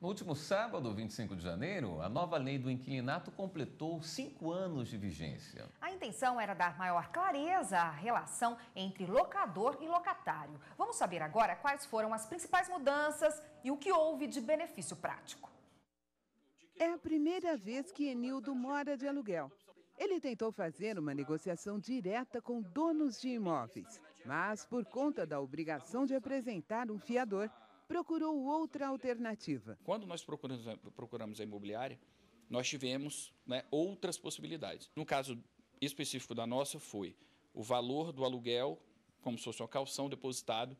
No último sábado, 25 de janeiro, a nova lei do inquilinato completou cinco anos de vigência. A intenção era dar maior clareza à relação entre locador e locatário. Vamos saber agora quais foram as principais mudanças e o que houve de benefício prático. É a primeira vez que Enildo mora de aluguel. Ele tentou fazer uma negociação direta com donos de imóveis, mas por conta da obrigação de apresentar um fiador, procurou outra alternativa. Quando nós procuramos, procuramos a imobiliária, nós tivemos né, outras possibilidades. No caso específico da nossa, foi o valor do aluguel, como se fosse uma calção depositado,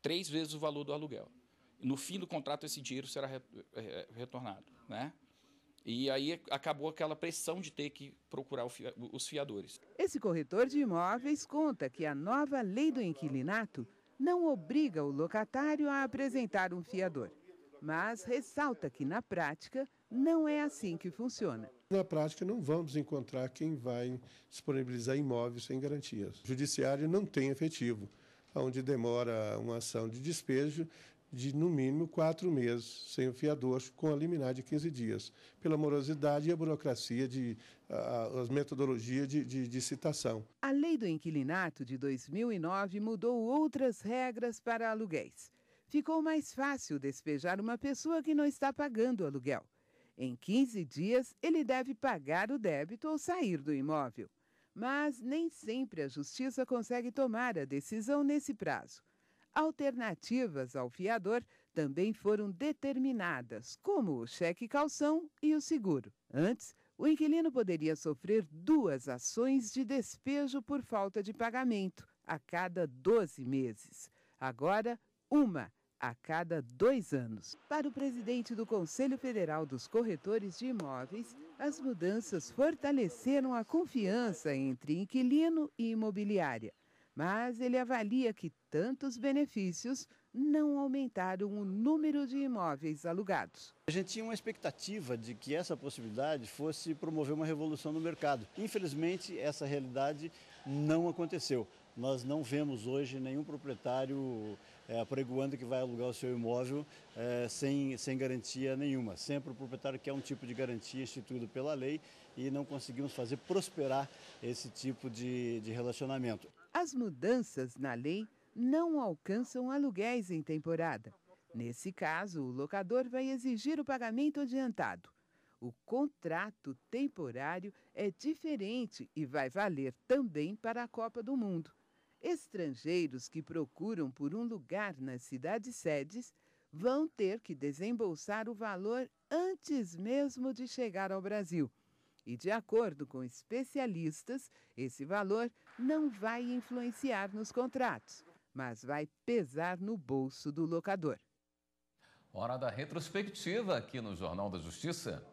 três vezes o valor do aluguel. No fim do contrato, esse dinheiro será é, retornado. Né? E aí acabou aquela pressão de ter que procurar os fiadores. Esse corretor de imóveis conta que a nova lei do inquilinato não obriga o locatário a apresentar um fiador, mas ressalta que, na prática, não é assim que funciona. Na prática, não vamos encontrar quem vai disponibilizar imóveis sem garantias. O judiciário não tem efetivo, onde demora uma ação de despejo de, no mínimo, quatro meses sem o fiador, com a liminar de 15 dias, pela morosidade e a burocracia, de, as metodologias de, de, de citação. A lei do inquilinato de 2009 mudou outras regras para aluguéis. Ficou mais fácil despejar uma pessoa que não está pagando o aluguel. Em 15 dias, ele deve pagar o débito ou sair do imóvel. Mas nem sempre a justiça consegue tomar a decisão nesse prazo. Alternativas ao fiador também foram determinadas, como o cheque calção e o seguro. Antes, o inquilino poderia sofrer duas ações de despejo por falta de pagamento a cada 12 meses. Agora, uma a cada dois anos. Para o presidente do Conselho Federal dos Corretores de Imóveis, as mudanças fortaleceram a confiança entre inquilino e imobiliária mas ele avalia que tantos benefícios não aumentaram o número de imóveis alugados. A gente tinha uma expectativa de que essa possibilidade fosse promover uma revolução no mercado. Infelizmente, essa realidade não aconteceu. Nós não vemos hoje nenhum proprietário é, apregoando que vai alugar o seu imóvel é, sem, sem garantia nenhuma. Sempre o proprietário quer um tipo de garantia instituído pela lei e não conseguimos fazer prosperar esse tipo de, de relacionamento. As mudanças na lei não alcançam aluguéis em temporada. Nesse caso, o locador vai exigir o pagamento adiantado. O contrato temporário é diferente e vai valer também para a Copa do Mundo. Estrangeiros que procuram por um lugar nas cidades sedes vão ter que desembolsar o valor antes mesmo de chegar ao Brasil. E, de acordo com especialistas, esse valor não vai influenciar nos contratos, mas vai pesar no bolso do locador. Hora da retrospectiva aqui no Jornal da Justiça.